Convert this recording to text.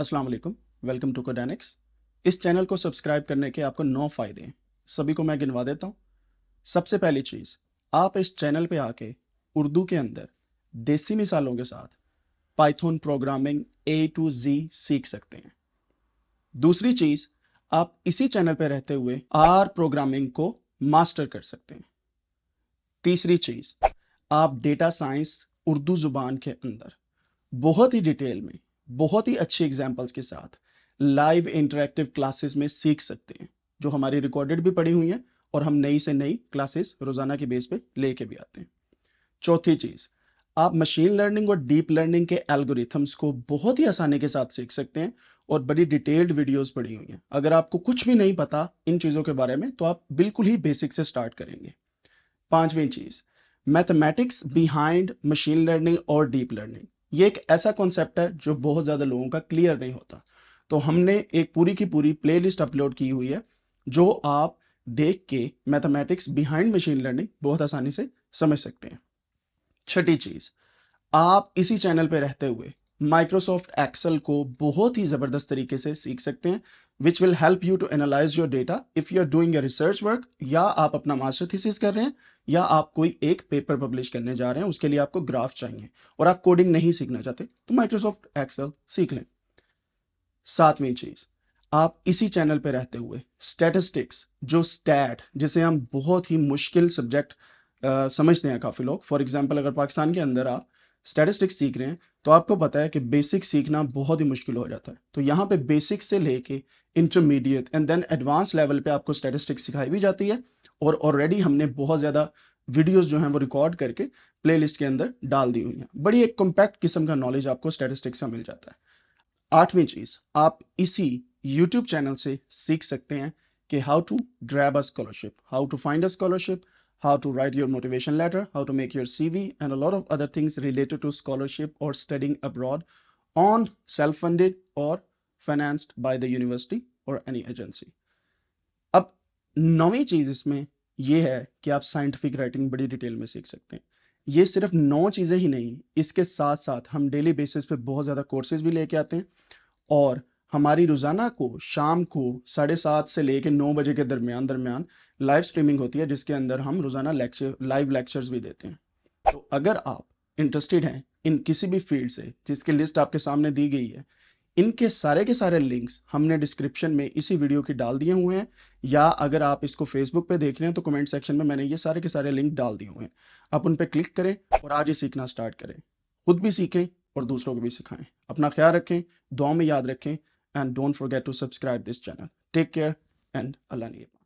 अस्सलाम वालेकुम welcome to कोडेनिक्स इस चैनल को सब्सक्राइब करने के आपको नौ फ़ायदे हैं सभी को मैं गिनवा देता हूँ सबसे पहली चीज़ आप इस चैनल पे आके उर्दू के अंदर देसी मिसालों के साथ Python programming A to Z सीख सकते हैं दूसरी चीज़ आप इसी चैनल पर रहते हुए आर प्रोग्रामिंग को मास्टर कर सकते हैं तीसरी चीज़ आप डेटा साइंस उर्दू ज़ुबान के अंदर बहुत ही डिटेल में बहुत ही अच्छी एग्जाम्पल्स के साथ लाइव इंटरेक्टिव क्लासेस में सीख सकते हैं जो हमारी रिकॉर्डेड भी पड़ी हुई हैं और हम नई से नई क्लासेस रोजाना के बेस पे लेके भी आते हैं चौथी चीज आप मशीन लर्निंग और डीप लर्निंग के एल्गोरिथम्स को बहुत ही आसानी के साथ सीख सकते हैं और बड़ी डिटेल्ड वीडियोस पड़ी हुई हैं अगर आपको कुछ भी नहीं पता इन चीज़ों के बारे में तो आप बिल्कुल ही बेसिक से स्टार्ट करेंगे पांचवी चीज़ मैथमेटिक्स बिहाइंड मशीन लर्निंग और डीप लर्निंग ये एक ऐसा कॉन्सेप्ट है जो बहुत ज़्यादा लोगों का क्लियर नहीं होता तो हमने एक पूरी की पूरी प्लेलिस्ट अपलोड की हुई है जो आप देख के मैथमेटिक्स बिहाइंड मशीन लर्निंग बहुत आसानी से समझ सकते हैं छठी चीज़ आप इसी चैनल पर रहते हुए माइक्रोसॉफ्ट एक्सेल को बहुत ही ज़बरदस्त तरीके से सीख सकते हैं which will help you to analyse your data if you are doing research work या आप अपना मास्टर थीसिस कर रहे हैं या आप कोई एक पेपर पब्लिश करने जा रहे हैं उसके लिए आपको ग्राफ चाहिए और आप कोडिंग नहीं सीखना चाहते तो माइक्रोसॉफ्ट एक्सेल सीख लें सातवीं चीज आप इसी चैनल पर रहते हुए स्टेटिस्टिक्स जो स्टैट जिसे हम बहुत ही मुश्किल सब्जेक्ट समझते हैं काफ़ी लोग फॉर एग्जाम्पल अगर पाकिस्तान के अंदर आप स्टेटिस्टिक्स सीख रहे हैं तो आपको पता है कि बेसिक सीखना बहुत ही मुश्किल हो जाता है तो यहाँ पे बेसिक से लेके intermediate and then advance level पे आपको स्टेटिस्टिक्स सिखाई भी जाती है और ऑलरेडी हमने बहुत ज़्यादा वीडियोस जो हैं वो रिकॉर्ड करके प्लेलिस्ट के अंदर डाल दी हुई हैं बड़ी एक कॉम्पैक्ट किस्म का नॉलेज आपको स्टेटिस्टिक्स का मिल जाता है आठवीं चीज़ आप इसी यूट्यूब चैनल से सीख सकते हैं कि how to grab a scholarship how to find a scholarship how to write your motivation letter, how to make your CV, and a lot of other things related to scholarship or studying abroad on self-funded or financed by the university or any agency. अब नौवीं चीज इसमें यह है कि आप scientific writing बड़ी detail में सीख सकते हैं ये सिर्फ नौ चीज़ें ही नहीं इसके साथ साथ हम डेली बेसिस पे बहुत ज़्यादा कोर्सेज भी लेके आते हैं और हमारी रोज़ाना को शाम को साढ़े सात से लेके नौ बजे के दरमियान दरमियान लाइव स्ट्रीमिंग होती है जिसके अंदर हम रोज़ाना लेक्चर लाइव लेक्चर्स भी देते हैं तो अगर आप इंटरेस्टेड हैं इन किसी भी फील्ड से जिसकी लिस्ट आपके सामने दी गई है इनके सारे के सारे लिंक्स हमने डिस्क्रिप्शन में इसी वीडियो के डाल दिए हुए हैं या अगर आप इसको फेसबुक पे देख रहे हैं तो कमेंट सेक्शन में मैंने ये सारे के सारे लिंक डाल दिए हुए हैं आप उन पर क्लिक करें और आज ही सीखना स्टार्ट करें खुद भी सीखें और दूसरों को भी सिखाएं अपना ख्याल रखें दुआ में याद रखें and don't forget to subscribe this channel take care and Allah